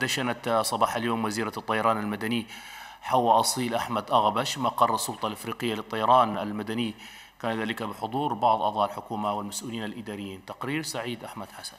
دشنت صباح اليوم وزيرة الطيران المدني حواء أصيل أحمد أغبش مقر السلطة الإفريقية للطيران المدني كان ذلك بحضور بعض أعضاء الحكومة والمسؤولين الإداريين تقرير سعيد أحمد حسن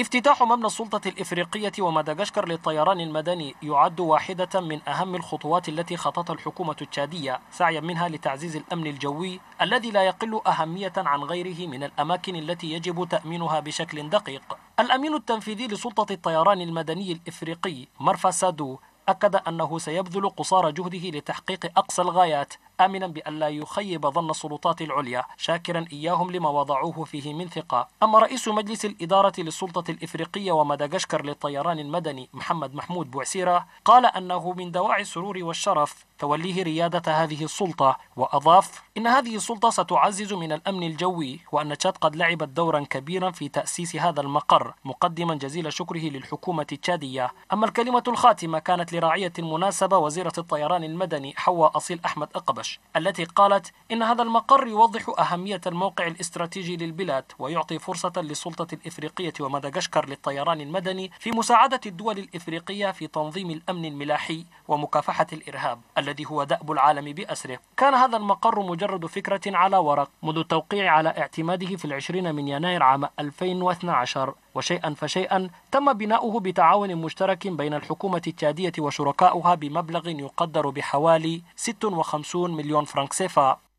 افتتاح مبنى السلطة الإفريقية ومدغشقر للطيران المدني يعد واحدة من أهم الخطوات التي خطتها الحكومة التشادية سعيا منها لتعزيز الأمن الجوي الذي لا يقل أهمية عن غيره من الأماكن التي يجب تأمينها بشكل دقيق الأمين التنفيذي لسلطة الطيران المدني الإفريقي مرفا سادو أكد أنه سيبذل قصارى جهده لتحقيق أقصى الغايات آمنا بأن لا يخيب ظن السلطات العليا شاكرا إياهم لما وضعوه فيه من ثقة أما رئيس مجلس الإدارة للسلطة الإفريقية ومدغشقر للطيران المدني محمد محمود بوعسيرة قال أنه من دواعي السرور والشرف توليه ريادة هذه السلطة وأضاف إن هذه السلطة ستعزز من الأمن الجوي وأن تشاد قد لعبت دورا كبيرا في تأسيس هذا المقر مقدما جزيل شكره للحكومة التشادية أما الكلمة الخاتمة كانت لراعية المناسبة وزيرة الطيران المدني حواء أصيل أحمد أقبش التي قالت إن هذا المقر يوضح أهمية الموقع الاستراتيجي للبلاد ويعطي فرصة للسلطة الإفريقية ومدغشقر للطيران المدني في مساعدة الدول الإفريقية في تنظيم الأمن الملاحي ومكافحة الإرهاب الذي هو دأب العالم بأسره كان هذا المقر مجرد فكرة على ورق منذ التوقيع على اعتماده في العشرين من يناير عام 2012 وشيئا فشيئا تم بناؤه بتعاون مشترك بين الحكومة التشادية وشركاؤها بمبلغ يقدر بحوالي 56 مليون فرنك سيفا